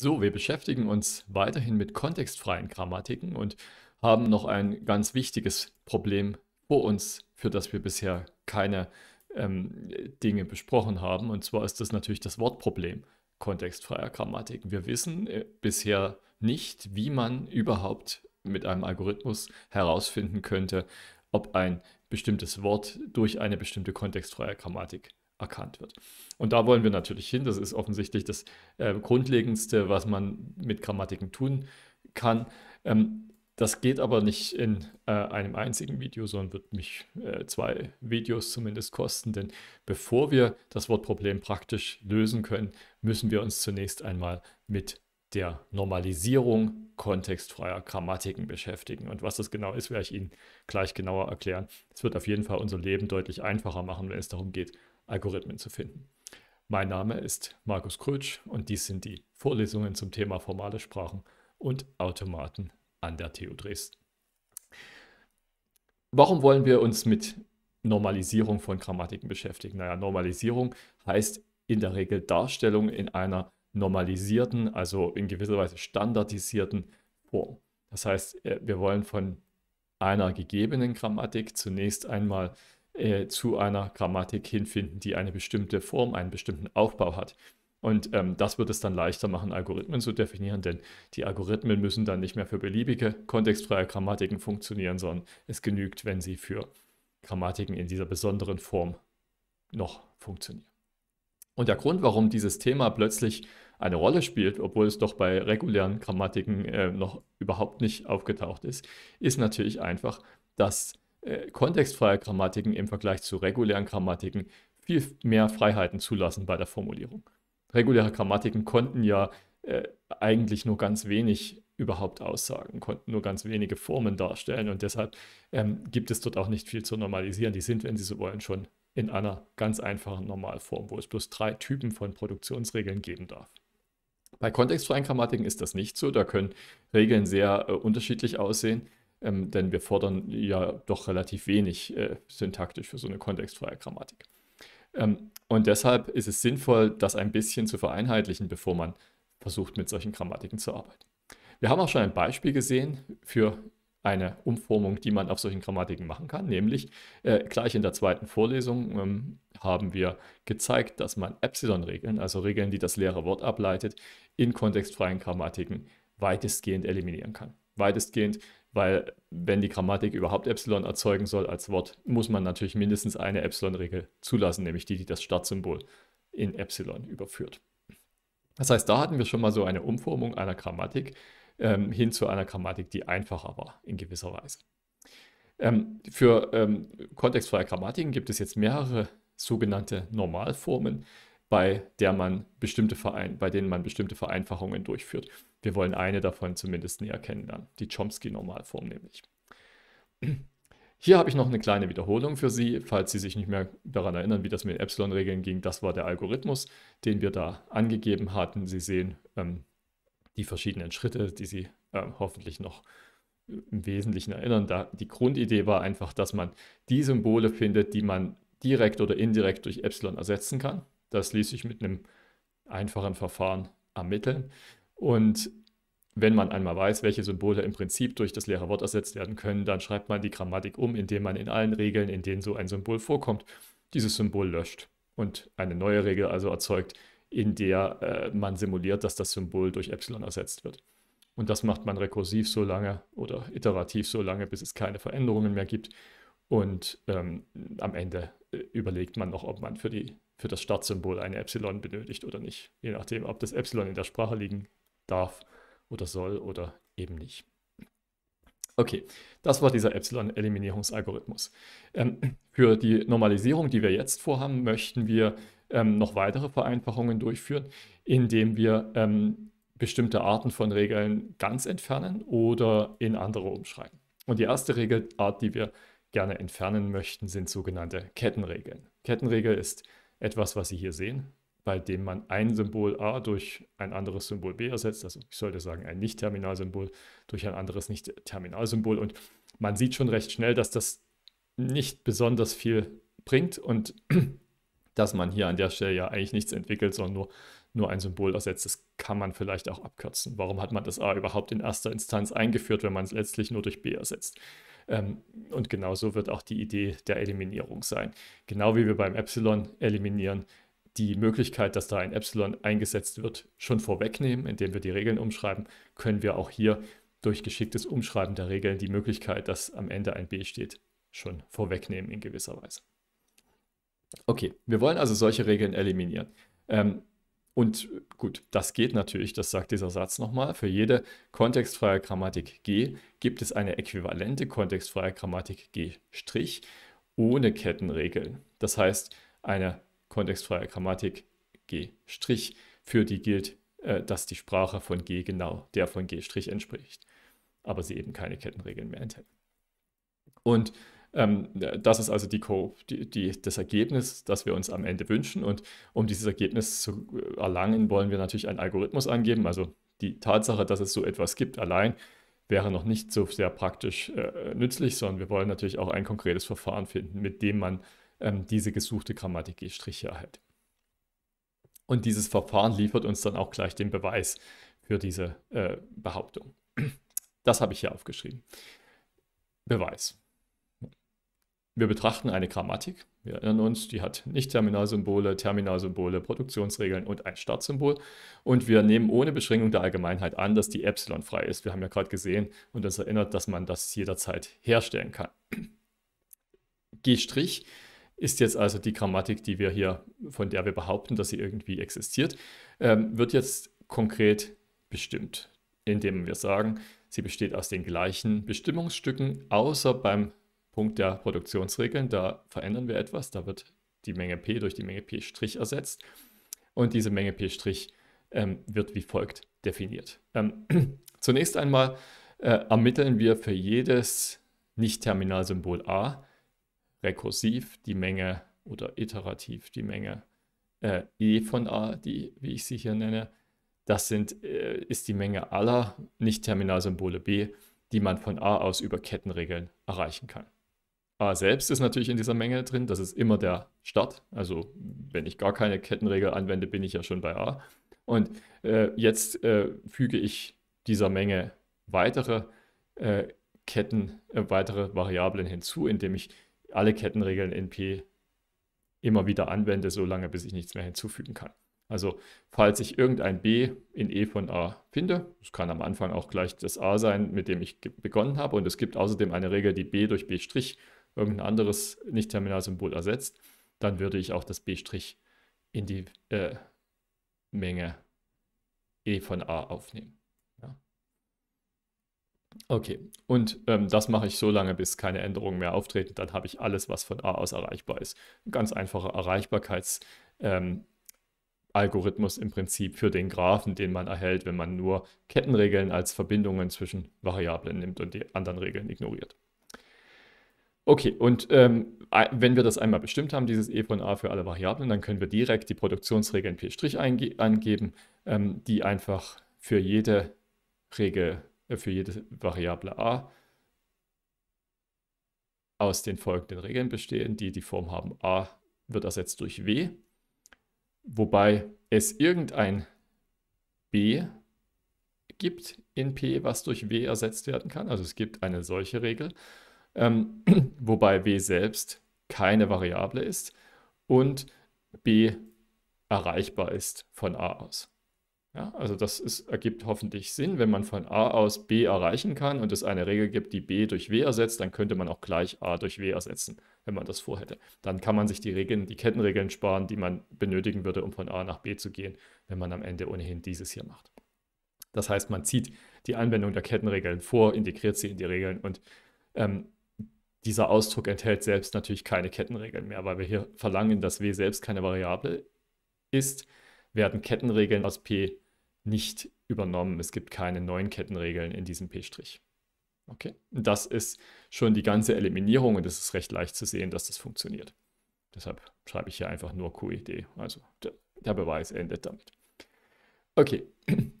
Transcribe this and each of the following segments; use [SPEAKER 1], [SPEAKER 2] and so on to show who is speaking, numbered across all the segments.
[SPEAKER 1] So, wir beschäftigen uns weiterhin mit kontextfreien Grammatiken und haben noch ein ganz wichtiges Problem vor uns, für das wir bisher keine ähm, Dinge besprochen haben. Und zwar ist das natürlich das Wortproblem kontextfreier Grammatik. Wir wissen äh, bisher nicht, wie man überhaupt mit einem Algorithmus herausfinden könnte, ob ein bestimmtes Wort durch eine bestimmte kontextfreie Grammatik erkannt wird. Und da wollen wir natürlich hin. Das ist offensichtlich das äh, Grundlegendste, was man mit Grammatiken tun kann. Ähm, das geht aber nicht in äh, einem einzigen Video, sondern wird mich äh, zwei Videos zumindest kosten. Denn bevor wir das Wortproblem praktisch lösen können, müssen wir uns zunächst einmal mit der Normalisierung kontextfreier Grammatiken beschäftigen. Und was das genau ist, werde ich Ihnen gleich genauer erklären. Es wird auf jeden Fall unser Leben deutlich einfacher machen, wenn es darum geht, Algorithmen zu finden. Mein Name ist Markus Krötsch und dies sind die Vorlesungen zum Thema formale Sprachen und Automaten an der TU Dresden. Warum wollen wir uns mit Normalisierung von Grammatiken beschäftigen? Naja, Normalisierung heißt in der Regel Darstellung in einer normalisierten, also in gewisser Weise standardisierten Form. Das heißt, äh, wir wollen von einer gegebenen Grammatik zunächst einmal äh, zu einer Grammatik hinfinden, die eine bestimmte Form, einen bestimmten Aufbau hat. Und ähm, das wird es dann leichter machen, Algorithmen zu definieren, denn die Algorithmen müssen dann nicht mehr für beliebige kontextfreie Grammatiken funktionieren, sondern es genügt, wenn sie für Grammatiken in dieser besonderen Form noch funktionieren. Und der Grund, warum dieses Thema plötzlich eine Rolle spielt, obwohl es doch bei regulären Grammatiken äh, noch überhaupt nicht aufgetaucht ist, ist natürlich einfach, dass äh, kontextfreie Grammatiken im Vergleich zu regulären Grammatiken viel mehr Freiheiten zulassen bei der Formulierung. Reguläre Grammatiken konnten ja äh, eigentlich nur ganz wenig überhaupt aussagen, konnten nur ganz wenige Formen darstellen und deshalb ähm, gibt es dort auch nicht viel zu normalisieren. Die sind, wenn Sie so wollen, schon in einer ganz einfachen Normalform, wo es bloß drei Typen von Produktionsregeln geben darf. Bei kontextfreien Grammatiken ist das nicht so, da können Regeln sehr äh, unterschiedlich aussehen ähm, denn wir fordern ja doch relativ wenig äh, syntaktisch für so eine kontextfreie Grammatik. Ähm, und deshalb ist es sinnvoll, das ein bisschen zu vereinheitlichen, bevor man versucht, mit solchen Grammatiken zu arbeiten. Wir haben auch schon ein Beispiel gesehen für eine Umformung, die man auf solchen Grammatiken machen kann, nämlich äh, gleich in der zweiten Vorlesung ähm, haben wir gezeigt, dass man Epsilon-Regeln, also Regeln, die das leere Wort ableitet, in kontextfreien Grammatiken weitestgehend eliminieren kann. Weitestgehend weil wenn die Grammatik überhaupt Epsilon erzeugen soll als Wort, muss man natürlich mindestens eine Epsilon-Regel zulassen, nämlich die, die das Startsymbol in Epsilon überführt. Das heißt, da hatten wir schon mal so eine Umformung einer Grammatik ähm, hin zu einer Grammatik, die einfacher war in gewisser Weise. Ähm, für ähm, kontextfreie Grammatiken gibt es jetzt mehrere sogenannte Normalformen, bei der man bestimmte Verein, bei denen man bestimmte Vereinfachungen durchführt. Wir wollen eine davon zumindest näher kennenlernen, die Chomsky-Normalform nämlich. Hier habe ich noch eine kleine Wiederholung für Sie, falls Sie sich nicht mehr daran erinnern, wie das mit den Epsilon-Regeln ging. Das war der Algorithmus, den wir da angegeben hatten. Sie sehen ähm, die verschiedenen Schritte, die Sie ähm, hoffentlich noch äh, im Wesentlichen erinnern. Da die Grundidee war einfach, dass man die Symbole findet, die man direkt oder indirekt durch Epsilon ersetzen kann. Das ließ sich mit einem einfachen Verfahren ermitteln. Und wenn man einmal weiß, welche Symbole im Prinzip durch das leere Wort ersetzt werden können, dann schreibt man die Grammatik um, indem man in allen Regeln, in denen so ein Symbol vorkommt, dieses Symbol löscht und eine neue Regel also erzeugt, in der äh, man simuliert, dass das Symbol durch Epsilon ersetzt wird. Und das macht man rekursiv so lange oder iterativ so lange, bis es keine Veränderungen mehr gibt. Und ähm, am Ende äh, überlegt man noch, ob man für die für das Startsymbol eine Epsilon benötigt oder nicht. Je nachdem, ob das Epsilon in der Sprache liegen darf oder soll oder eben nicht. Okay, das war dieser Epsilon-Eliminierungsalgorithmus. Ähm, für die Normalisierung, die wir jetzt vorhaben, möchten wir ähm, noch weitere Vereinfachungen durchführen, indem wir ähm, bestimmte Arten von Regeln ganz entfernen oder in andere umschreiben. Und die erste Regelart, die wir gerne entfernen möchten, sind sogenannte Kettenregeln. Kettenregel ist etwas, was Sie hier sehen, bei dem man ein Symbol A durch ein anderes Symbol B ersetzt. Also ich sollte sagen, ein Nicht-Terminalsymbol durch ein anderes Nicht-Terminalsymbol. Und man sieht schon recht schnell, dass das nicht besonders viel bringt und dass man hier an der Stelle ja eigentlich nichts entwickelt, sondern nur, nur ein Symbol ersetzt. Das kann man vielleicht auch abkürzen. Warum hat man das A überhaupt in erster Instanz eingeführt, wenn man es letztlich nur durch B ersetzt? Ähm, und genauso wird auch die Idee der Eliminierung sein. Genau wie wir beim Epsilon eliminieren, die Möglichkeit, dass da ein Epsilon eingesetzt wird, schon vorwegnehmen, indem wir die Regeln umschreiben, können wir auch hier durch geschicktes Umschreiben der Regeln die Möglichkeit, dass am Ende ein b steht, schon vorwegnehmen in gewisser Weise. Okay, wir wollen also solche Regeln eliminieren. Ähm, und äh, gut, das geht natürlich, das sagt dieser Satz nochmal. Für jede kontextfreie Grammatik G gibt es eine äquivalente kontextfreie Grammatik G' ohne Kettenregeln. Das heißt, eine kontextfreie Grammatik G', für die gilt, äh, dass die Sprache von G genau der von G' entspricht, aber sie eben keine Kettenregeln mehr enthält. Und ähm, äh, das ist also die, die, die, das Ergebnis, das wir uns am Ende wünschen. Und um dieses Ergebnis zu äh, erlangen, wollen wir natürlich einen Algorithmus angeben. Also die Tatsache, dass es so etwas gibt, allein wäre noch nicht so sehr praktisch äh, äh nützlich, sondern wir wollen natürlich auch ein konkretes Verfahren finden, mit dem man ähm, diese gesuchte Grammatik G' eh striche erhält. Und dieses Verfahren liefert uns dann auch gleich den Beweis für diese äh, Behauptung. Das habe ich hier aufgeschrieben. Beweis. Wir betrachten eine Grammatik. Wir erinnern uns, die hat Nicht-Terminalsymbole, Terminalsymbole, Produktionsregeln und ein Startsymbol. Und wir nehmen ohne Beschränkung der Allgemeinheit an, dass die Epsilon frei ist. Wir haben ja gerade gesehen und uns erinnert, dass man das jederzeit herstellen kann. G' ist jetzt also die Grammatik, die wir hier, von der wir behaupten, dass sie irgendwie existiert, ähm, wird jetzt konkret bestimmt, indem wir sagen, sie besteht aus den gleichen Bestimmungsstücken, außer beim Punkt der Produktionsregeln, da verändern wir etwas, da wird die Menge P durch die Menge P' ersetzt und diese Menge P' ähm, wird wie folgt definiert. Ähm, zunächst einmal äh, ermitteln wir für jedes Nicht-Terminalsymbol A rekursiv die Menge oder iterativ die Menge äh, E von A, die, wie ich sie hier nenne. Das sind, äh, ist die Menge aller Nicht-Terminalsymbole B, die man von A aus über Kettenregeln erreichen kann. A selbst ist natürlich in dieser Menge drin, das ist immer der Start. Also wenn ich gar keine Kettenregel anwende, bin ich ja schon bei A. Und äh, jetzt äh, füge ich dieser Menge weitere äh, Ketten, äh, weitere Variablen hinzu, indem ich alle Kettenregeln in P immer wieder anwende, solange bis ich nichts mehr hinzufügen kann. Also falls ich irgendein B in E von A finde, das kann am Anfang auch gleich das A sein, mit dem ich begonnen habe, und es gibt außerdem eine Regel, die B durch B' irgendein anderes Nicht-Terminalsymbol ersetzt, dann würde ich auch das B' in die äh, Menge E von A aufnehmen. Ja. Okay, und ähm, das mache ich so lange, bis keine Änderungen mehr auftreten. Dann habe ich alles, was von A aus erreichbar ist. ganz einfacher Erreichbarkeitsalgorithmus ähm, im Prinzip für den Graphen, den man erhält, wenn man nur Kettenregeln als Verbindungen zwischen Variablen nimmt und die anderen Regeln ignoriert. Okay, und ähm, wenn wir das einmal bestimmt haben, dieses E von A für alle Variablen, dann können wir direkt die Produktionsregeln P' angeben, ähm, die einfach für jede Regel, äh, für jede Variable A aus den folgenden Regeln bestehen, die die Form haben A wird ersetzt durch W, wobei es irgendein B gibt in P, was durch W ersetzt werden kann. Also es gibt eine solche Regel ähm, wobei w selbst keine Variable ist und b erreichbar ist von a aus. Ja, also das ist, ergibt hoffentlich Sinn, wenn man von a aus b erreichen kann und es eine Regel gibt, die b durch w ersetzt, dann könnte man auch gleich a durch w ersetzen, wenn man das vorhätte. Dann kann man sich die Regeln, die Kettenregeln sparen, die man benötigen würde, um von a nach b zu gehen, wenn man am Ende ohnehin dieses hier macht. Das heißt, man zieht die Anwendung der Kettenregeln vor, integriert sie in die Regeln und ähm, dieser Ausdruck enthält selbst natürlich keine Kettenregeln mehr, weil wir hier verlangen, dass w selbst keine Variable ist, werden Kettenregeln aus p nicht übernommen. Es gibt keine neuen Kettenregeln in diesem p'. Okay, das ist schon die ganze Eliminierung und es ist recht leicht zu sehen, dass das funktioniert. Deshalb schreibe ich hier einfach nur QED, also der, der Beweis endet damit. Okay,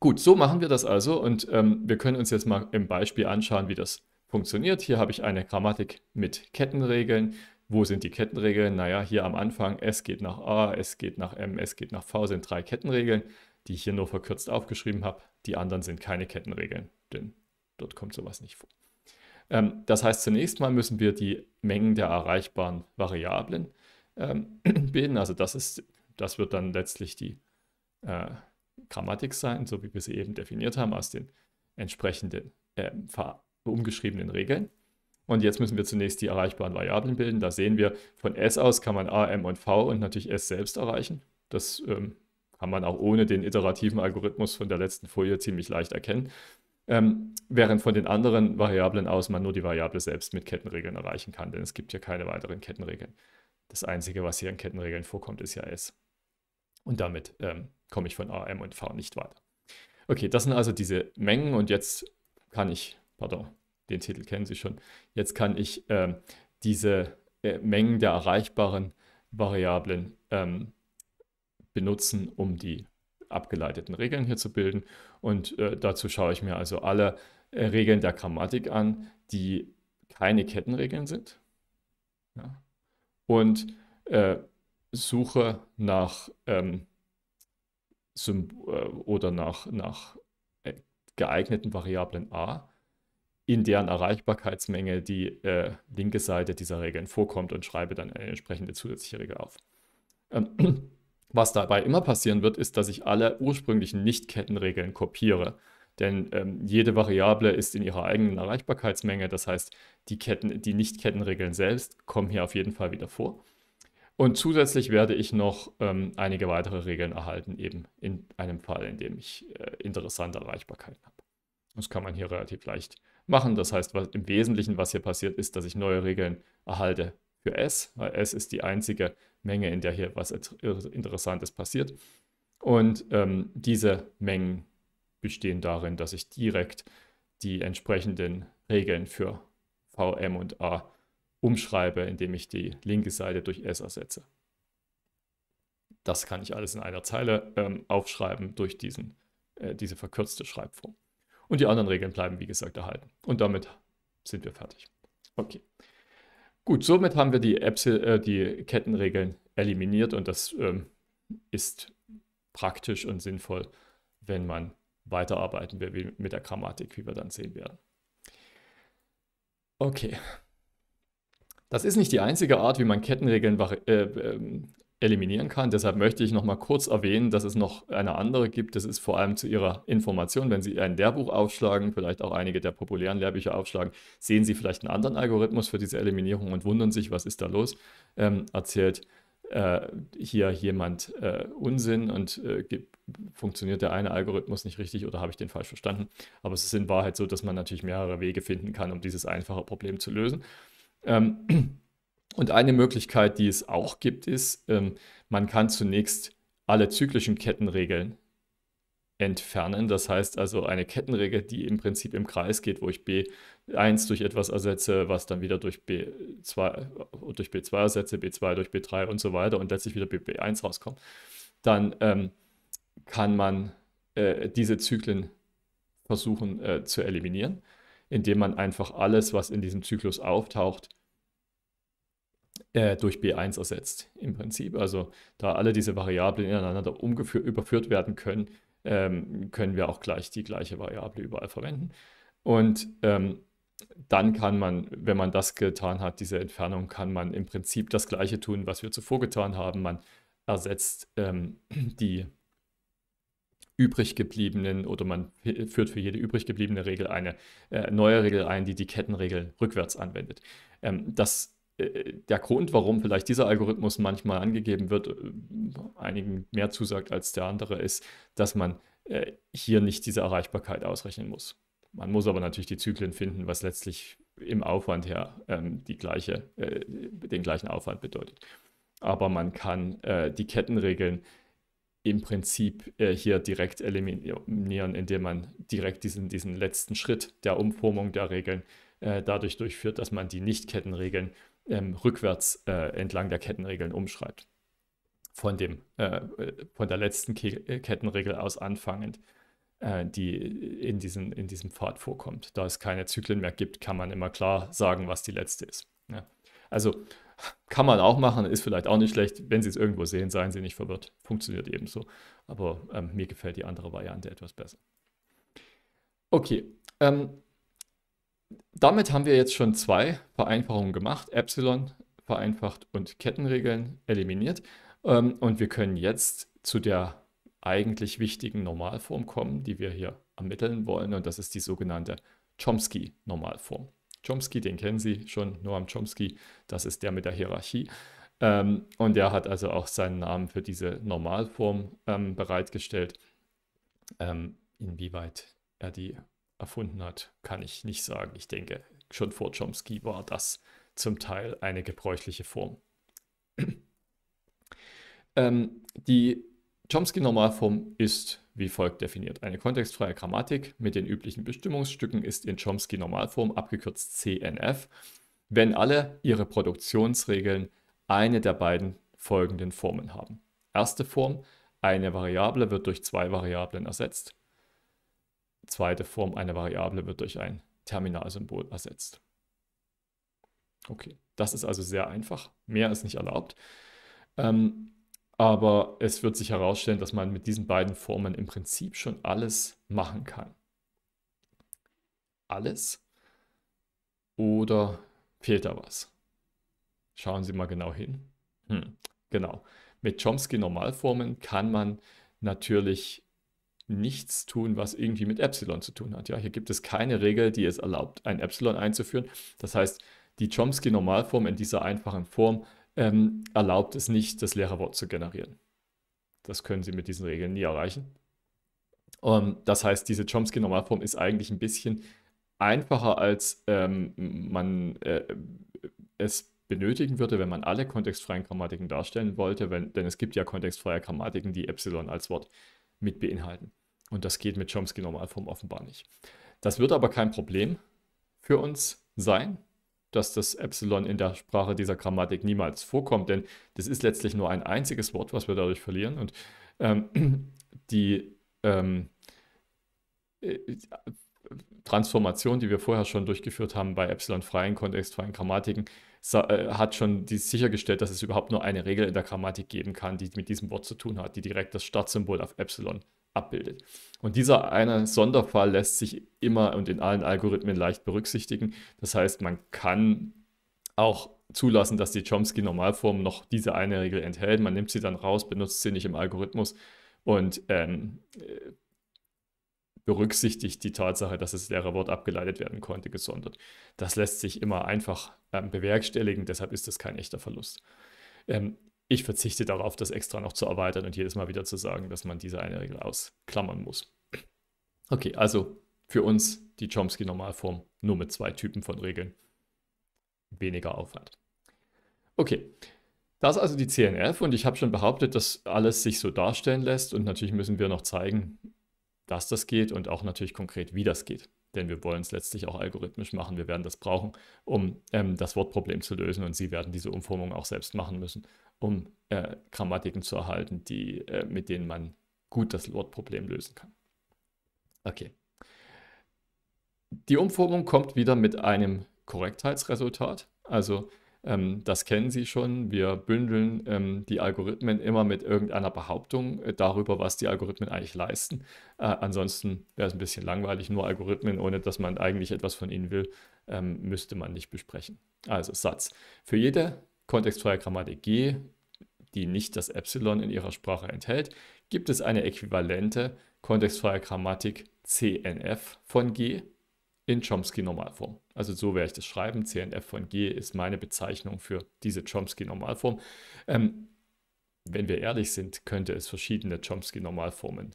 [SPEAKER 1] gut, so machen wir das also und ähm, wir können uns jetzt mal im Beispiel anschauen, wie das funktioniert funktioniert. Hier habe ich eine Grammatik mit Kettenregeln. Wo sind die Kettenregeln? Naja, hier am Anfang, es geht nach A, es geht nach M, es geht nach V sind drei Kettenregeln, die ich hier nur verkürzt aufgeschrieben habe. Die anderen sind keine Kettenregeln, denn dort kommt sowas nicht vor. Ähm, das heißt, zunächst mal müssen wir die Mengen der erreichbaren Variablen ähm, bilden. Also das, ist, das wird dann letztlich die äh, Grammatik sein, so wie wir sie eben definiert haben, aus den entsprechenden äh, umgeschriebenen Regeln. Und jetzt müssen wir zunächst die erreichbaren Variablen bilden. Da sehen wir, von S aus kann man A, M und V und natürlich S selbst erreichen. Das ähm, kann man auch ohne den iterativen Algorithmus von der letzten Folie ziemlich leicht erkennen. Ähm, während von den anderen Variablen aus man nur die Variable selbst mit Kettenregeln erreichen kann, denn es gibt hier keine weiteren Kettenregeln. Das Einzige, was hier in Kettenregeln vorkommt, ist ja S. Und damit ähm, komme ich von A, M und V nicht weiter. Okay, das sind also diese Mengen und jetzt kann ich pardon, den Titel kennen Sie schon. Jetzt kann ich ähm, diese äh, Mengen der erreichbaren Variablen ähm, benutzen, um die abgeleiteten Regeln hier zu bilden. Und äh, dazu schaue ich mir also alle äh, Regeln der Grammatik an, die keine Kettenregeln sind. Ja. Und äh, suche nach ähm, äh, oder nach, nach äh, geeigneten Variablen a in deren Erreichbarkeitsmenge die äh, linke Seite dieser Regeln vorkommt und schreibe dann eine entsprechende zusätzliche Regel auf. Ähm, was dabei immer passieren wird, ist, dass ich alle ursprünglichen Nicht-Kettenregeln kopiere. Denn ähm, jede Variable ist in ihrer eigenen Erreichbarkeitsmenge. Das heißt, die, Ketten, die Nicht-Kettenregeln selbst kommen hier auf jeden Fall wieder vor. Und zusätzlich werde ich noch ähm, einige weitere Regeln erhalten, eben in einem Fall, in dem ich äh, interessante Erreichbarkeiten habe. Das kann man hier relativ leicht machen. Das heißt, was, im Wesentlichen, was hier passiert, ist, dass ich neue Regeln erhalte für S, weil S ist die einzige Menge, in der hier was Interessantes passiert. Und ähm, diese Mengen bestehen darin, dass ich direkt die entsprechenden Regeln für V, M und A umschreibe, indem ich die linke Seite durch S ersetze. Das kann ich alles in einer Zeile ähm, aufschreiben durch diesen, äh, diese verkürzte Schreibform. Und die anderen Regeln bleiben, wie gesagt, erhalten. Und damit sind wir fertig. Okay. Gut, somit haben wir die, Epsil äh, die Kettenregeln eliminiert und das ähm, ist praktisch und sinnvoll, wenn man weiterarbeiten will mit der Grammatik, wie wir dann sehen werden. Okay. Das ist nicht die einzige Art, wie man Kettenregeln äh, äh, eliminieren kann. Deshalb möchte ich noch mal kurz erwähnen, dass es noch eine andere gibt. Das ist vor allem zu Ihrer Information, wenn Sie ein Lehrbuch aufschlagen, vielleicht auch einige der populären Lehrbücher aufschlagen, sehen Sie vielleicht einen anderen Algorithmus für diese Eliminierung und wundern sich, was ist da los, ähm, erzählt äh, hier jemand äh, Unsinn und äh, funktioniert der eine Algorithmus nicht richtig oder habe ich den falsch verstanden. Aber es ist in Wahrheit so, dass man natürlich mehrere Wege finden kann, um dieses einfache Problem zu lösen. Ähm, und eine Möglichkeit, die es auch gibt, ist, ähm, man kann zunächst alle zyklischen Kettenregeln entfernen. Das heißt also eine Kettenregel, die im Prinzip im Kreis geht, wo ich B1 durch etwas ersetze, was dann wieder durch B2, durch B2 ersetze, B2 durch B3 und so weiter und letztlich wieder B1 rauskommt. Dann ähm, kann man äh, diese Zyklen versuchen äh, zu eliminieren, indem man einfach alles, was in diesem Zyklus auftaucht, äh, durch B1 ersetzt im Prinzip. Also da alle diese Variablen ineinander überführt werden können, ähm, können wir auch gleich die gleiche Variable überall verwenden. Und ähm, dann kann man, wenn man das getan hat, diese Entfernung, kann man im Prinzip das gleiche tun, was wir zuvor getan haben. Man ersetzt ähm, die übrig gebliebenen oder man führt für jede übrig gebliebene Regel eine äh, neue Regel ein, die die Kettenregel rückwärts anwendet. Ähm, das äh, der Grund, warum vielleicht dieser Algorithmus manchmal angegeben wird, äh, einigen mehr zusagt als der andere, ist, dass man äh, hier nicht diese Erreichbarkeit ausrechnen muss. Man muss aber natürlich die Zyklen finden, was letztlich im Aufwand her ähm, die gleiche, äh, den gleichen Aufwand bedeutet. Aber man kann äh, die Kettenregeln im Prinzip äh, hier direkt eliminieren, indem man direkt diesen, diesen letzten Schritt der Umformung der Regeln dadurch durchführt, dass man die Nicht-Kettenregeln äh, ähm, rückwärts äh, entlang der Kettenregeln umschreibt. Von, dem, äh, von der letzten Ke äh, Kettenregel aus anfangend, äh, die in, diesen, in diesem Pfad vorkommt. Da es keine Zyklen mehr gibt, kann man immer klar sagen, was die letzte ist. Ja. Also kann man auch machen, ist vielleicht auch nicht schlecht. Wenn Sie es irgendwo sehen, seien Sie nicht verwirrt. Funktioniert ebenso. Aber ähm, mir gefällt die andere Variante etwas besser. Okay, ähm, damit haben wir jetzt schon zwei Vereinfachungen gemacht, Epsilon vereinfacht und Kettenregeln eliminiert. Ähm, und wir können jetzt zu der eigentlich wichtigen Normalform kommen, die wir hier ermitteln wollen. Und das ist die sogenannte Chomsky-Normalform. Chomsky, den kennen Sie schon, Noam Chomsky, das ist der mit der Hierarchie. Ähm, und der hat also auch seinen Namen für diese Normalform ähm, bereitgestellt. inwieweit er die erfunden hat, kann ich nicht sagen. Ich denke, schon vor Chomsky war das zum Teil eine gebräuchliche Form. ähm, die Chomsky-Normalform ist wie folgt definiert. Eine kontextfreie Grammatik mit den üblichen Bestimmungsstücken ist in Chomsky-Normalform abgekürzt CNF, wenn alle ihre Produktionsregeln eine der beiden folgenden Formen haben. Erste Form, eine Variable wird durch zwei Variablen ersetzt zweite Form einer Variable wird durch ein Terminalsymbol ersetzt. Okay, das ist also sehr einfach. Mehr ist nicht erlaubt. Ähm, aber es wird sich herausstellen, dass man mit diesen beiden Formen im Prinzip schon alles machen kann. Alles? Oder fehlt da was? Schauen Sie mal genau hin. Hm, genau. Mit Chomsky-Normalformen kann man natürlich nichts tun, was irgendwie mit Epsilon zu tun hat. Ja, hier gibt es keine Regel, die es erlaubt, ein Epsilon einzuführen. Das heißt, die Chomsky-Normalform in dieser einfachen Form ähm, erlaubt es nicht, das leere Wort zu generieren. Das können Sie mit diesen Regeln nie erreichen. Um, ähm, das heißt, diese Chomsky-Normalform ist eigentlich ein bisschen einfacher, als ähm, man äh, es benötigen würde, wenn man alle kontextfreien Grammatiken darstellen wollte, wenn, denn es gibt ja kontextfreie Grammatiken, die Epsilon als Wort mit beinhalten. Und das geht mit Chomsky-Normalform offenbar nicht. Das wird aber kein Problem für uns sein, dass das Epsilon in der Sprache dieser Grammatik niemals vorkommt, denn das ist letztlich nur ein einziges Wort, was wir dadurch verlieren. Und ähm, die ähm, äh, Transformation, die wir vorher schon durchgeführt haben bei epsilon-freien, kontextfreien Grammatiken, äh, hat schon die sichergestellt, dass es überhaupt nur eine Regel in der Grammatik geben kann, die mit diesem Wort zu tun hat, die direkt das Startsymbol auf Epsilon abbildet. Und dieser eine Sonderfall lässt sich immer und in allen Algorithmen leicht berücksichtigen. Das heißt, man kann auch zulassen, dass die Chomsky-Normalform noch diese eine Regel enthält. Man nimmt sie dann raus, benutzt sie nicht im Algorithmus und ähm, berücksichtigt die Tatsache, dass das leere Wort abgeleitet werden konnte, gesondert. Das lässt sich immer einfach ähm, bewerkstelligen, deshalb ist das kein echter Verlust. Ähm, ich verzichte darauf, das extra noch zu erweitern und jedes Mal wieder zu sagen, dass man diese eine Regel ausklammern muss. Okay, also für uns die Chomsky-Normalform nur mit zwei Typen von Regeln. Weniger Aufwand. Okay, das ist also die CNF und ich habe schon behauptet, dass alles sich so darstellen lässt und natürlich müssen wir noch zeigen, dass das geht und auch natürlich konkret, wie das geht. Denn wir wollen es letztlich auch algorithmisch machen. Wir werden das brauchen, um ähm, das Wortproblem zu lösen. Und Sie werden diese Umformung auch selbst machen müssen, um äh, Grammatiken zu erhalten, die, äh, mit denen man gut das Wortproblem lösen kann. Okay. Die Umformung kommt wieder mit einem Korrektheitsresultat. Also ähm, das kennen Sie schon. Wir bündeln ähm, die Algorithmen immer mit irgendeiner Behauptung äh, darüber, was die Algorithmen eigentlich leisten. Äh, ansonsten wäre es ein bisschen langweilig, nur Algorithmen, ohne dass man eigentlich etwas von ihnen will, ähm, müsste man nicht besprechen. Also Satz. Für jede kontextfreie Grammatik G, die nicht das Epsilon in ihrer Sprache enthält, gibt es eine äquivalente kontextfreie Grammatik CNF von G in Chomsky-Normalform. Also so werde ich das schreiben. CNF von G ist meine Bezeichnung für diese Chomsky-Normalform. Ähm, wenn wir ehrlich sind, könnte es verschiedene Chomsky-Normalformen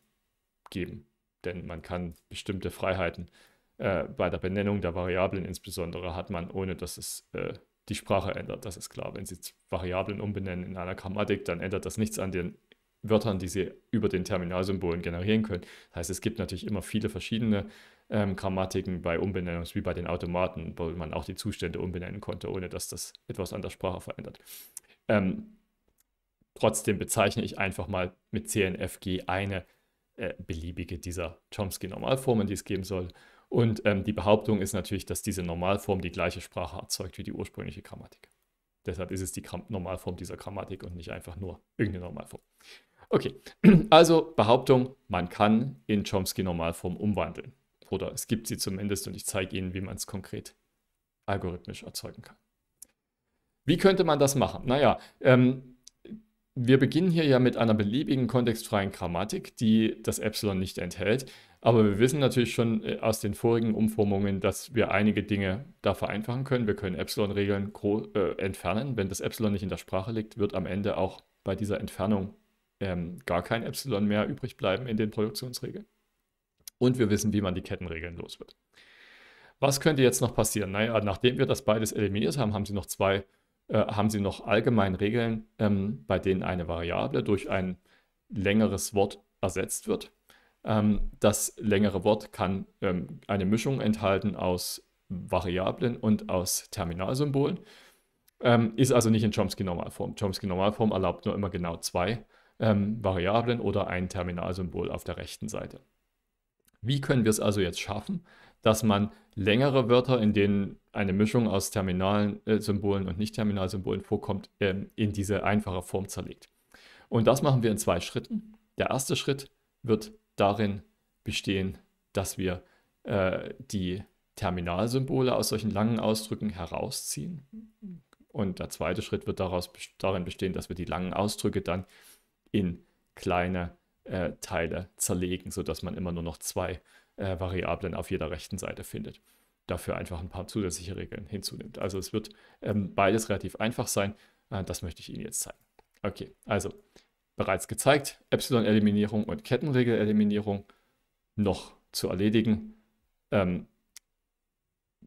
[SPEAKER 1] geben. Denn man kann bestimmte Freiheiten äh, bei der Benennung der Variablen insbesondere hat man, ohne dass es äh, die Sprache ändert. Das ist klar. Wenn Sie Variablen umbenennen in einer Grammatik, dann ändert das nichts an den Wörtern, die Sie über den Terminalsymbolen generieren können. Das heißt, es gibt natürlich immer viele verschiedene ähm, Grammatiken bei Umbenennungen, wie bei den Automaten, wo man auch die Zustände umbenennen konnte, ohne dass das etwas an der Sprache verändert. Ähm, trotzdem bezeichne ich einfach mal mit CNFG eine äh, beliebige dieser Chomsky-Normalformen, die es geben soll. Und ähm, die Behauptung ist natürlich, dass diese Normalform die gleiche Sprache erzeugt wie die ursprüngliche Grammatik. Deshalb ist es die Gram Normalform dieser Grammatik und nicht einfach nur irgendeine Normalform. Okay, also Behauptung, man kann in Chomsky-Normalform umwandeln. Oder es gibt sie zumindest und ich zeige Ihnen, wie man es konkret algorithmisch erzeugen kann. Wie könnte man das machen? Naja, ähm, wir beginnen hier ja mit einer beliebigen kontextfreien Grammatik, die das Epsilon nicht enthält. Aber wir wissen natürlich schon äh, aus den vorigen Umformungen, dass wir einige Dinge da vereinfachen können. Wir können Epsilon-Regeln äh, entfernen. Wenn das Epsilon nicht in der Sprache liegt, wird am Ende auch bei dieser Entfernung ähm, gar kein Epsilon mehr übrig bleiben in den Produktionsregeln und wir wissen, wie man die Kettenregeln los wird. Was könnte jetzt noch passieren? Naja, nachdem wir das beides eliminiert haben, haben sie noch zwei, äh, haben sie noch allgemein Regeln, ähm, bei denen eine Variable durch ein längeres Wort ersetzt wird. Ähm, das längere Wort kann ähm, eine Mischung enthalten aus Variablen und aus Terminalsymbolen. Ähm, ist also nicht in Chomsky-Normalform. Chomsky-Normalform erlaubt nur immer genau zwei ähm, Variablen oder ein Terminalsymbol auf der rechten Seite. Wie können wir es also jetzt schaffen, dass man längere Wörter, in denen eine Mischung aus Terminalsymbolen äh, und nicht-terminalsymbolen vorkommt, ähm, in diese einfache Form zerlegt? Und das machen wir in zwei Schritten. Der erste Schritt wird darin bestehen, dass wir äh, die Terminalsymbole aus solchen langen Ausdrücken herausziehen. Und der zweite Schritt wird daraus, darin bestehen, dass wir die langen Ausdrücke dann in kleine äh, Teile zerlegen, sodass man immer nur noch zwei äh, Variablen auf jeder rechten Seite findet. Dafür einfach ein paar zusätzliche Regeln hinzunimmt. Also es wird ähm, beides relativ einfach sein. Äh, das möchte ich Ihnen jetzt zeigen. Okay, also bereits gezeigt, Epsilon-Eliminierung und Kettenregel-Eliminierung noch zu erledigen. Ähm,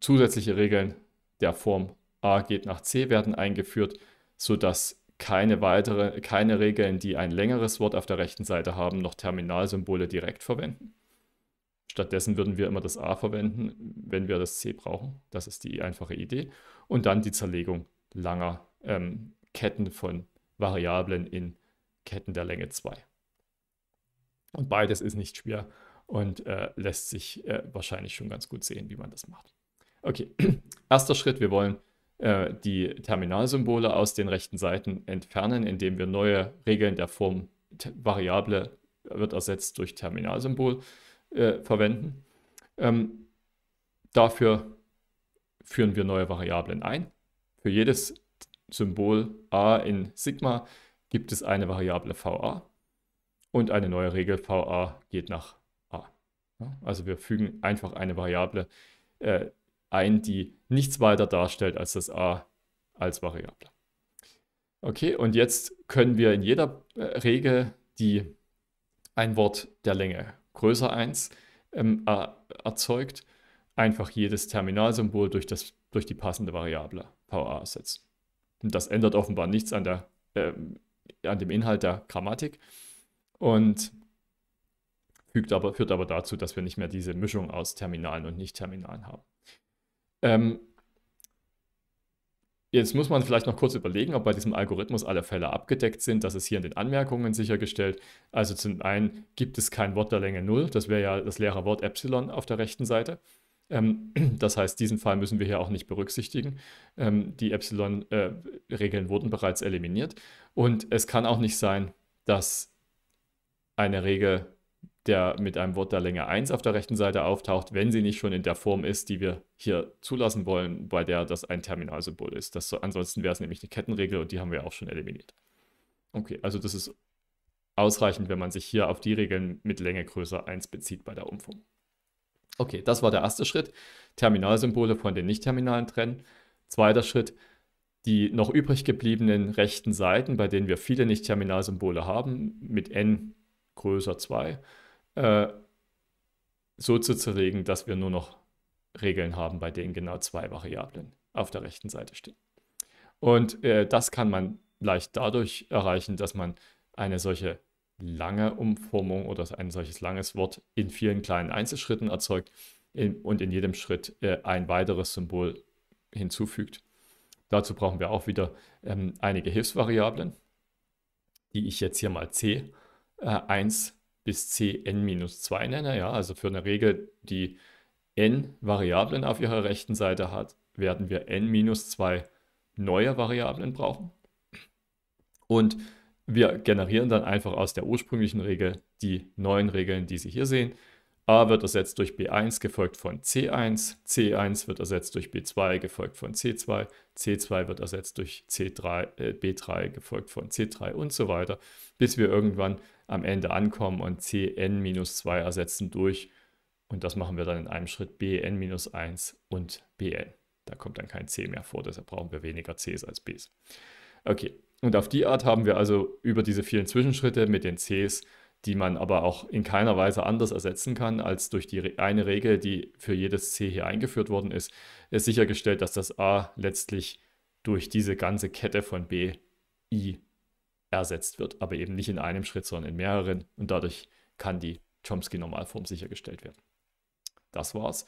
[SPEAKER 1] zusätzliche Regeln der Form A geht nach C werden eingeführt, sodass keine weitere, keine Regeln, die ein längeres Wort auf der rechten Seite haben, noch Terminalsymbole direkt verwenden. Stattdessen würden wir immer das A verwenden, wenn wir das C brauchen. Das ist die einfache Idee. Und dann die Zerlegung langer ähm, Ketten von Variablen in Ketten der Länge 2. Und beides ist nicht schwer und äh, lässt sich äh, wahrscheinlich schon ganz gut sehen, wie man das macht. Okay, erster Schritt, wir wollen äh, die Terminalsymbole aus den rechten Seiten entfernen, indem wir neue Regeln der Form Variable wird ersetzt durch Terminalsymbol äh, verwenden. Ähm, dafür führen wir neue Variablen ein. Für jedes Symbol a in Sigma gibt es eine Variable va und eine neue Regel va geht nach a. Also wir fügen einfach eine Variable äh, ein, die nichts weiter darstellt als das a als Variable. Okay, und jetzt können wir in jeder äh, Regel die ein Wort der Länge größer 1 ähm, erzeugt, einfach jedes Terminalsymbol durch, das, durch die passende Variable VA ersetzen. Und das ändert offenbar nichts an, der, äh, an dem Inhalt der Grammatik und fügt aber, führt aber dazu, dass wir nicht mehr diese Mischung aus Terminalen und Nicht-Terminalen haben. Ähm, jetzt muss man vielleicht noch kurz überlegen, ob bei diesem Algorithmus alle Fälle abgedeckt sind. Das ist hier in den Anmerkungen sichergestellt. Also zum einen gibt es kein Wort der Länge 0, das wäre ja das leere Wort Epsilon auf der rechten Seite. Ähm, das heißt, diesen Fall müssen wir hier auch nicht berücksichtigen. Ähm, die Epsilon-Regeln äh, wurden bereits eliminiert. Und es kann auch nicht sein, dass eine Regel der mit einem Wort der Länge 1 auf der rechten Seite auftaucht, wenn sie nicht schon in der Form ist, die wir hier zulassen wollen, bei der das ein Terminalsymbol ist. Das so, ansonsten wäre es nämlich eine Kettenregel und die haben wir auch schon eliminiert. Okay, also das ist ausreichend, wenn man sich hier auf die Regeln mit Länge größer 1 bezieht bei der Umformung. Okay, das war der erste Schritt. Terminalsymbole von den nicht-terminalen trennen. Zweiter Schritt, die noch übrig gebliebenen rechten Seiten, bei denen wir viele nicht-terminalsymbole haben, mit n größer 2 äh, so zu zerlegen, dass wir nur noch Regeln haben, bei denen genau zwei Variablen auf der rechten Seite stehen. Und äh, das kann man leicht dadurch erreichen, dass man eine solche lange Umformung oder ein solches langes Wort in vielen kleinen Einzelschritten erzeugt in, und in jedem Schritt äh, ein weiteres Symbol hinzufügt. Dazu brauchen wir auch wieder ähm, einige Hilfsvariablen, die ich jetzt hier mal C1 äh, bis cn-2 nenne. Ja? Also für eine Regel, die n Variablen auf ihrer rechten Seite hat, werden wir n-2 neue Variablen brauchen. Und wir generieren dann einfach aus der ursprünglichen Regel die neuen Regeln, die Sie hier sehen. A wird ersetzt durch B1, gefolgt von C1. C1 wird ersetzt durch B2, gefolgt von C2. C2 wird ersetzt durch C3, äh, B3, gefolgt von C3 und so weiter, bis wir irgendwann am Ende ankommen und Cn-2 ersetzen durch, und das machen wir dann in einem Schritt, Bn-1 und Bn. Da kommt dann kein C mehr vor, deshalb brauchen wir weniger Cs als Bs. Okay, und auf die Art haben wir also über diese vielen Zwischenschritte mit den Cs, die man aber auch in keiner Weise anders ersetzen kann, als durch die eine Regel, die für jedes C hier eingeführt worden ist, ist sichergestellt, dass das A letztlich durch diese ganze Kette von B I ersetzt wird, aber eben nicht in einem Schritt, sondern in mehreren und dadurch kann die Chomsky-Normalform sichergestellt werden. Das war's.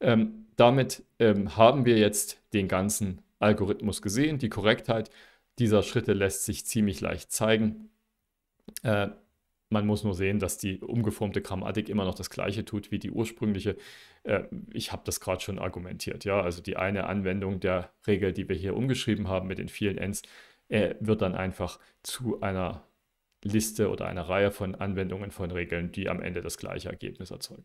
[SPEAKER 1] Ähm, damit ähm, haben wir jetzt den ganzen Algorithmus gesehen. Die Korrektheit dieser Schritte lässt sich ziemlich leicht zeigen. Äh, man muss nur sehen, dass die umgeformte Grammatik immer noch das Gleiche tut wie die ursprüngliche. Äh, ich habe das gerade schon argumentiert. Ja, also die eine Anwendung der Regel, die wir hier umgeschrieben haben mit den vielen Ns, äh, wird dann einfach zu einer Liste oder einer Reihe von Anwendungen von Regeln, die am Ende das gleiche Ergebnis erzeugen.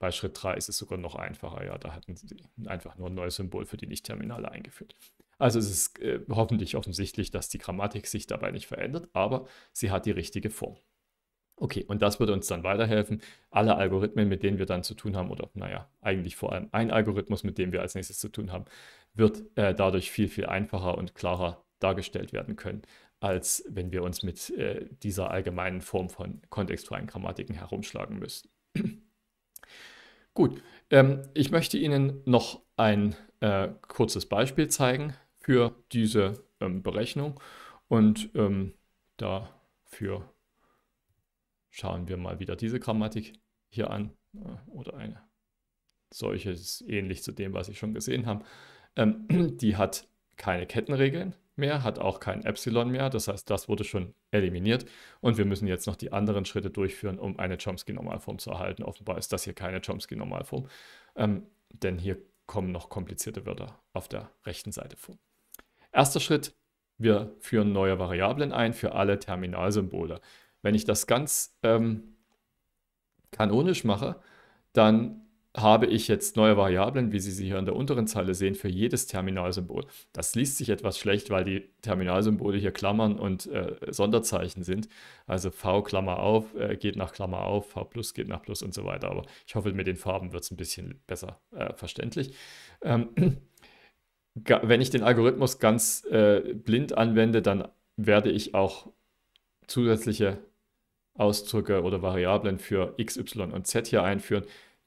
[SPEAKER 1] Bei Schritt 3 ist es sogar noch einfacher. Ja, da hatten sie einfach nur ein neues Symbol für die Nicht-Terminale eingeführt. Also es ist äh, hoffentlich offensichtlich, dass die Grammatik sich dabei nicht verändert, aber sie hat die richtige Form. Okay, und das würde uns dann weiterhelfen, alle Algorithmen, mit denen wir dann zu tun haben, oder naja, eigentlich vor allem ein Algorithmus, mit dem wir als nächstes zu tun haben, wird äh, dadurch viel, viel einfacher und klarer dargestellt werden können, als wenn wir uns mit äh, dieser allgemeinen Form von kontextualen Grammatiken herumschlagen müssten. Gut, ähm, ich möchte Ihnen noch ein äh, kurzes Beispiel zeigen für diese ähm, Berechnung und ähm, dafür schauen wir mal wieder diese Grammatik hier an äh, oder eine solche, ähnlich zu dem, was ich schon gesehen haben. Ähm, die hat keine Kettenregeln, mehr, hat auch kein Epsilon mehr. Das heißt, das wurde schon eliminiert. Und wir müssen jetzt noch die anderen Schritte durchführen, um eine Chomsky-Normalform zu erhalten. Offenbar ist das hier keine Chomsky-Normalform, ähm, denn hier kommen noch komplizierte Wörter auf der rechten Seite vor. Erster Schritt, wir führen neue Variablen ein für alle Terminalsymbole. Wenn ich das ganz ähm, kanonisch mache, dann habe ich jetzt neue Variablen, wie Sie sie hier in der unteren Zeile sehen, für jedes Terminalsymbol. Das liest sich etwas schlecht, weil die Terminalsymbole hier Klammern und äh, Sonderzeichen sind. Also V Klammer auf äh, geht nach Klammer auf, V plus geht nach plus und so weiter. Aber ich hoffe, mit den Farben wird es ein bisschen besser äh, verständlich. Ähm, wenn ich den Algorithmus ganz äh, blind anwende, dann werde ich auch zusätzliche Ausdrücke oder Variablen für x, y und z hier einführen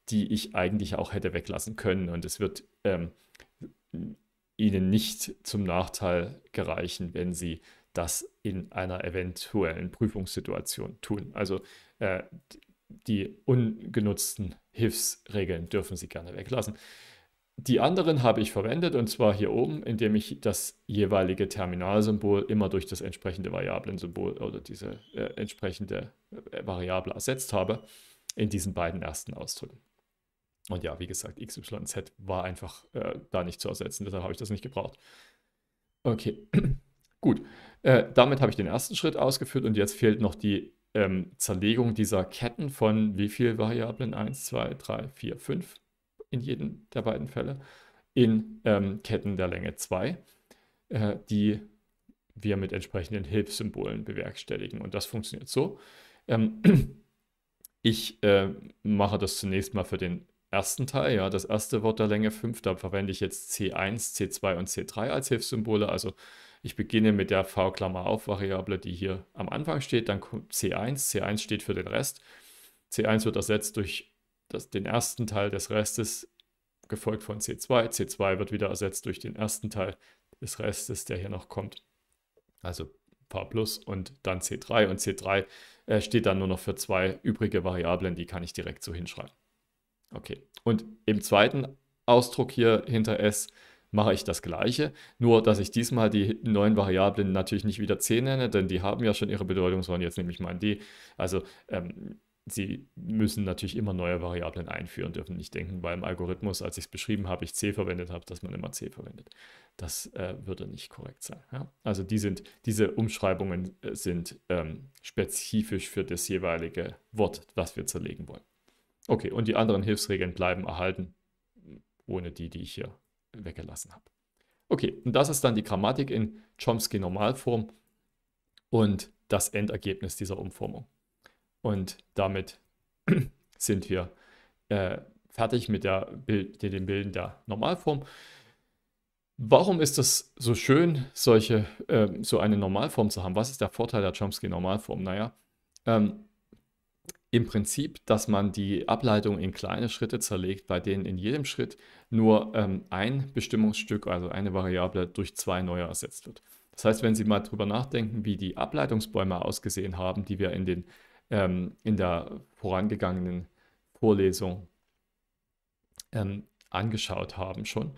[SPEAKER 1] die ich eigentlich auch hätte weglassen können. Und es wird ähm, ihnen nicht zum Nachteil gereichen, wenn sie das in einer eventuellen Prüfungssituation tun. Also äh, die ungenutzten Hilfsregeln dürfen Sie gerne weglassen. Die anderen habe ich verwendet und zwar hier oben, indem ich das jeweilige Terminalsymbol immer durch das entsprechende Variablen-Symbol oder diese äh, entsprechende äh, Variable ersetzt habe in diesen beiden ersten Ausdrücken. Und ja, wie gesagt, XYZ war einfach äh, da nicht zu ersetzen, deshalb habe ich das nicht gebraucht. Okay, gut. Äh, damit habe ich den ersten Schritt ausgeführt und jetzt fehlt noch die ähm, Zerlegung dieser Ketten von wie viel Variablen? 1, 2, 3, 4, 5 in jedem der beiden Fälle in ähm, Ketten der Länge 2, äh, die wir mit entsprechenden Hilfssymbolen bewerkstelligen. Und das funktioniert so. Ähm, ich äh, mache das zunächst mal für den ersten Teil, ja, das erste Wort der Länge 5, da verwende ich jetzt C1, C2 und C3 als Hilfssymbole. Also ich beginne mit der V-Klammer auf Variable, die hier am Anfang steht, dann kommt C1, C1 steht für den Rest. C1 wird ersetzt durch das, den ersten Teil des Restes, gefolgt von C2. C2 wird wieder ersetzt durch den ersten Teil des Restes, der hier noch kommt. Also V plus und dann C3 und C3 äh, steht dann nur noch für zwei übrige Variablen, die kann ich direkt so hinschreiben. Okay. Und im zweiten Ausdruck hier hinter S mache ich das gleiche, nur dass ich diesmal die neuen Variablen natürlich nicht wieder C nenne, denn die haben ja schon ihre Bedeutung, sondern jetzt nehme ich mal ein D. Also ähm, Sie müssen natürlich immer neue Variablen einführen, dürfen nicht denken, weil im Algorithmus, als ich es beschrieben habe, ich C verwendet habe, dass man immer C verwendet. Das äh, würde nicht korrekt sein. Ja? Also die sind, diese Umschreibungen äh, sind ähm, spezifisch für das jeweilige Wort, was wir zerlegen wollen. Okay, und die anderen Hilfsregeln bleiben erhalten, ohne die, die ich hier weggelassen habe. Okay, und das ist dann die Grammatik in Chomsky-Normalform und das Endergebnis dieser Umformung. Und damit sind wir äh, fertig mit, der, mit dem Bilden der Normalform. Warum ist es so schön, solche, äh, so eine Normalform zu haben? Was ist der Vorteil der Chomsky-Normalform? Naja, ähm, im Prinzip, dass man die Ableitung in kleine Schritte zerlegt, bei denen in jedem Schritt nur ähm, ein Bestimmungsstück, also eine Variable, durch zwei neue ersetzt wird. Das heißt, wenn Sie mal drüber nachdenken, wie die Ableitungsbäume ausgesehen haben, die wir in, den, ähm, in der vorangegangenen Vorlesung ähm, angeschaut haben schon,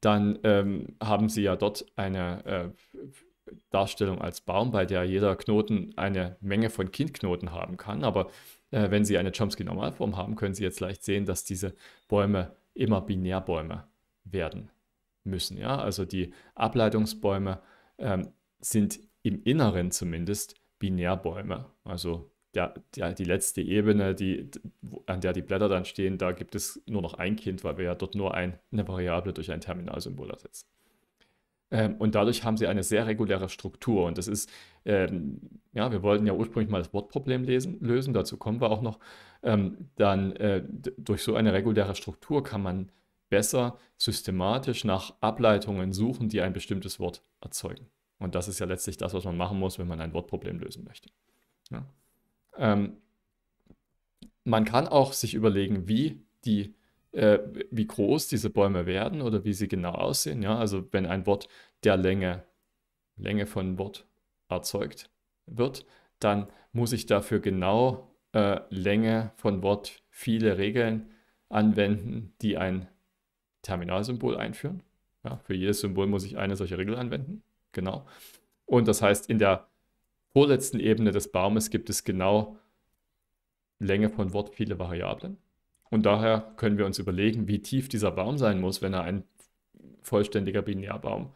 [SPEAKER 1] dann ähm, haben Sie ja dort eine äh, Darstellung als Baum, bei der jeder Knoten eine Menge von Kindknoten haben kann, aber äh, wenn Sie eine Chomsky-Normalform haben, können Sie jetzt leicht sehen, dass diese Bäume immer Binärbäume werden müssen. Ja? Also die Ableitungsbäume ähm, sind im Inneren zumindest Binärbäume. Also der, der, die letzte Ebene, die, an der die Blätter dann stehen, da gibt es nur noch ein Kind, weil wir ja dort nur ein, eine Variable durch ein Terminalsymbol ersetzen. Ähm, und dadurch haben sie eine sehr reguläre Struktur. Und das ist, ähm, ja, wir wollten ja ursprünglich mal das Wortproblem lesen, lösen, dazu kommen wir auch noch. Ähm, dann äh, durch so eine reguläre Struktur kann man besser systematisch nach Ableitungen suchen, die ein bestimmtes Wort erzeugen. Und das ist ja letztlich das, was man machen muss, wenn man ein Wortproblem lösen möchte. Ja. Ähm, man kann auch sich überlegen, wie die äh, wie groß diese Bäume werden oder wie sie genau aussehen. Ja? Also wenn ein Wort der Länge, Länge von Wort erzeugt wird, dann muss ich dafür genau äh, Länge von Wort viele Regeln anwenden, die ein Terminalsymbol einführen. Ja, für jedes Symbol muss ich eine solche Regel anwenden. Genau. Und das heißt, in der vorletzten Ebene des Baumes gibt es genau Länge von Wort viele Variablen. Und daher können wir uns überlegen, wie tief dieser Baum sein muss, wenn er ein vollständiger Binärbaum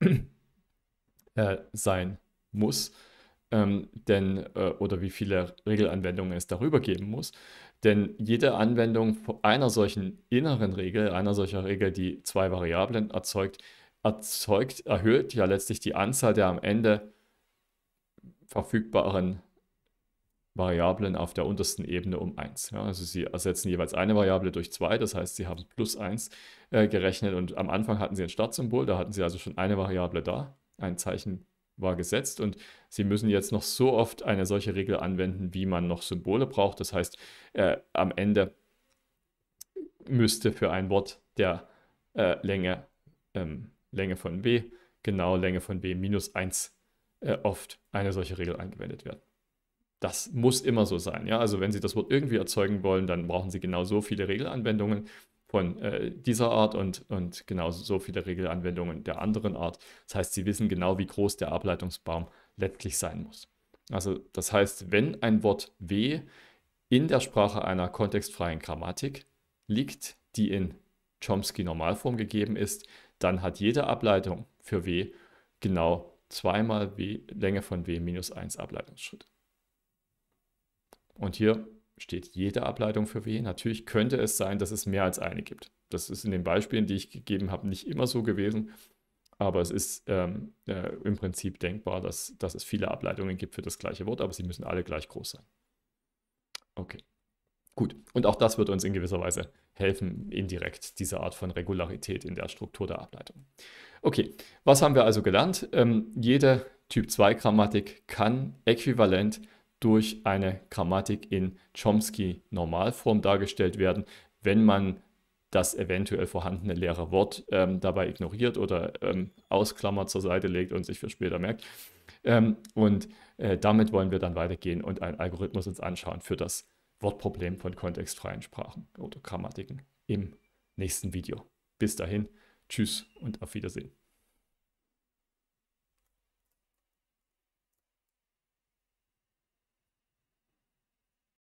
[SPEAKER 1] äh, sein muss. Ähm, denn, äh, oder wie viele Regelanwendungen es darüber geben muss. Denn jede Anwendung einer solchen inneren Regel, einer solcher Regel, die zwei Variablen erzeugt, erzeugt, erhöht ja letztlich die Anzahl der am Ende verfügbaren Variablen auf der untersten Ebene um 1. Ja, also sie ersetzen jeweils eine Variable durch 2, das heißt, sie haben plus 1 äh, gerechnet und am Anfang hatten sie ein Startsymbol, da hatten sie also schon eine Variable da, ein Zeichen war gesetzt und sie müssen jetzt noch so oft eine solche Regel anwenden, wie man noch Symbole braucht. Das heißt, äh, am Ende müsste für ein Wort der äh, Länge, ähm, Länge von w, genau Länge von w minus 1 äh, oft eine solche Regel angewendet werden. Das muss immer so sein. Ja? Also wenn Sie das Wort irgendwie erzeugen wollen, dann brauchen Sie genau so viele Regelanwendungen von äh, dieser Art und, und genau so viele Regelanwendungen der anderen Art. Das heißt, Sie wissen genau, wie groß der Ableitungsbaum letztlich sein muss. Also das heißt, wenn ein Wort W in der Sprache einer kontextfreien Grammatik liegt, die in Chomsky-Normalform gegeben ist, dann hat jede Ableitung für W genau zweimal w, Länge von W minus 1 Ableitungsschritt. Und hier steht jede Ableitung für W. Natürlich könnte es sein, dass es mehr als eine gibt. Das ist in den Beispielen, die ich gegeben habe, nicht immer so gewesen. Aber es ist ähm, äh, im Prinzip denkbar, dass, dass es viele Ableitungen gibt für das gleiche Wort, aber sie müssen alle gleich groß sein. Okay, gut. Und auch das wird uns in gewisser Weise helfen, indirekt diese Art von Regularität in der Struktur der Ableitung. Okay, was haben wir also gelernt? Ähm, jede Typ-2-Grammatik kann äquivalent durch eine Grammatik in Chomsky-Normalform dargestellt werden, wenn man das eventuell vorhandene leere Wort ähm, dabei ignoriert oder ähm, ausklammert zur Seite legt und sich für später merkt. Ähm, und äh, damit wollen wir dann weitergehen und einen Algorithmus uns anschauen für das Wortproblem von kontextfreien Sprachen oder Grammatiken im nächsten Video. Bis dahin, tschüss und auf Wiedersehen.